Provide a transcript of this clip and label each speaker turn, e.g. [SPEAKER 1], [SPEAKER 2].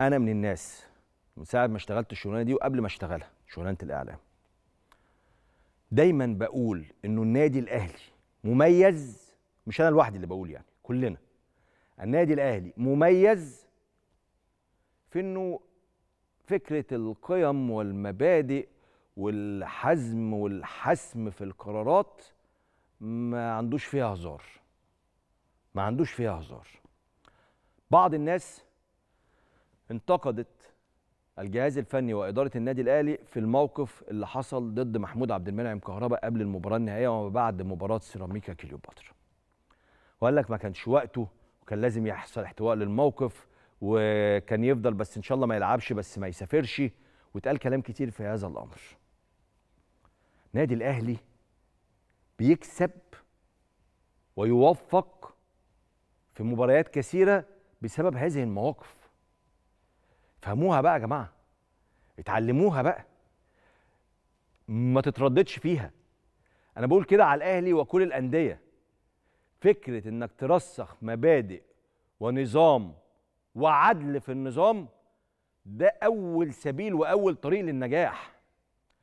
[SPEAKER 1] انا من الناس من ساعه ما اشتغلت الشغلانه دي وقبل ما اشتغلها شغلانه الاعلام دايما بقول انه النادي الاهلي مميز مش انا لوحدي اللي بقول يعني كلنا النادي الاهلي مميز في انه فكره القيم والمبادئ والحزم والحسم في القرارات ما عندوش فيها هزار ما عندوش فيها هزار بعض الناس انتقدت الجهاز الفني واداره النادي الاهلي في الموقف اللي حصل ضد محمود عبد المنعم كهربا قبل المباراه النهائيه وما بعد مباراه سيراميكا كليوباترا. وقال لك ما كانش وقته وكان لازم يحصل احتواء للموقف وكان يفضل بس ان شاء الله ما يلعبش بس ما يسافرش واتقال كلام كتير في هذا الامر. نادي الاهلي بيكسب ويوفق في مباريات كثيره بسبب هذه المواقف. فهموها بقى يا جماعه اتعلموها بقى ما تترددش فيها انا بقول كده على الاهلي وكل الانديه فكره انك ترسخ مبادئ ونظام وعدل في النظام ده اول سبيل واول طريق للنجاح